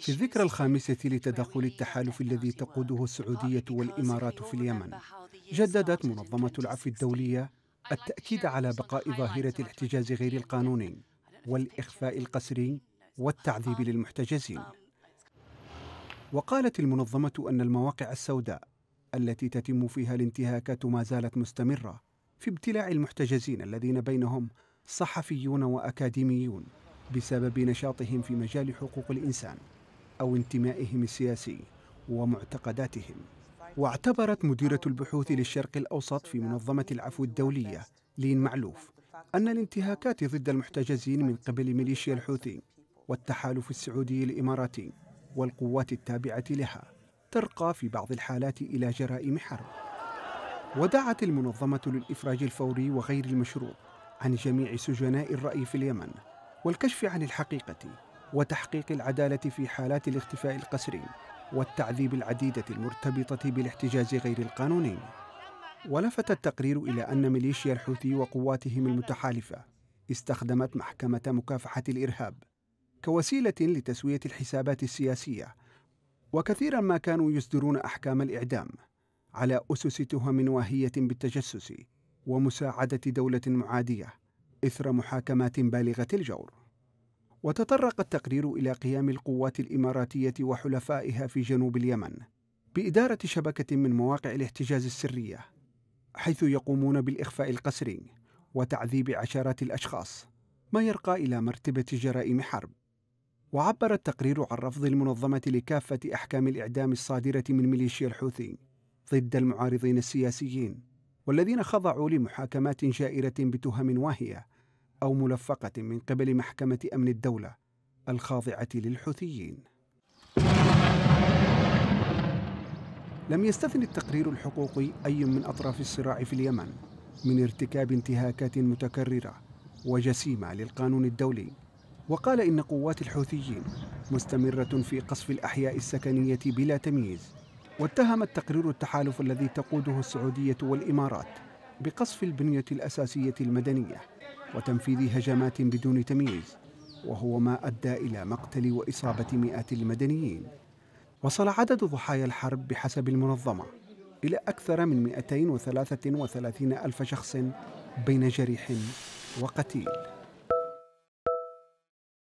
في الذكرى الخامسة لتدخل التحالف الذي تقوده السعودية والإمارات في اليمن جددت منظمة العفو الدولية التأكيد على بقاء ظاهرة الاحتجاز غير القانوني والإخفاء القسري والتعذيب um, للمحتجزين um, وقالت المنظمة أن المواقع السوداء التي تتم فيها الانتهاكات ما زالت مستمرة في ابتلاع المحتجزين الذين بينهم صحفيون وأكاديميون بسبب نشاطهم في مجال حقوق الإنسان أو انتمائهم السياسي ومعتقداتهم واعتبرت مديرة البحوث للشرق الأوسط في منظمة العفو الدولية لين معلوف أن الانتهاكات ضد المحتجزين من قبل ميليشيا الحوثي والتحالف السعودي الإماراتي والقوات التابعة لها ترقى في بعض الحالات إلى جرائم حرب ودعت المنظمة للإفراج الفوري وغير المشروط عن جميع سجناء الرأي في اليمن والكشف عن الحقيقة وتحقيق العدالة في حالات الاختفاء القسري والتعذيب العديدة المرتبطة بالاحتجاز غير القانوني ولفت التقرير إلى أن ميليشيا الحوثي وقواتهم المتحالفة استخدمت محكمة مكافحة الإرهاب كوسيلة لتسوية الحسابات السياسية وكثيرا ما كانوا يصدرون أحكام الإعدام على أسس تهم واهية بالتجسس ومساعدة دولة معادية إثر محاكمات بالغة الجور وتطرق التقرير إلى قيام القوات الإماراتية وحلفائها في جنوب اليمن بإدارة شبكة من مواقع الاحتجاز السرية حيث يقومون بالإخفاء القسري وتعذيب عشرات الأشخاص ما يرقى إلى مرتبة جرائم حرب وعبر التقرير عن رفض المنظمة لكافة أحكام الإعدام الصادرة من ميليشيا الحوثي ضد المعارضين السياسيين والذين خضعوا لمحاكمات جائرة بتهم واهية أو ملفقة من قبل محكمة أمن الدولة الخاضعة للحوثيين. لم يستثن التقرير الحقوقي أي من أطراف الصراع في اليمن من ارتكاب انتهاكات متكررة وجسيمة للقانون الدولي، وقال إن قوات الحوثيين مستمرة في قصف الأحياء السكنية بلا تمييز، واتهم التقرير التحالف الذي تقوده السعودية والإمارات بقصف البنية الأساسية المدنية وتنفيذ هجمات بدون تمييز وهو ما أدى إلى مقتل وإصابة مئات المدنيين وصل عدد ضحايا الحرب بحسب المنظمة إلى أكثر من 233 ألف شخص بين جريح وقتيل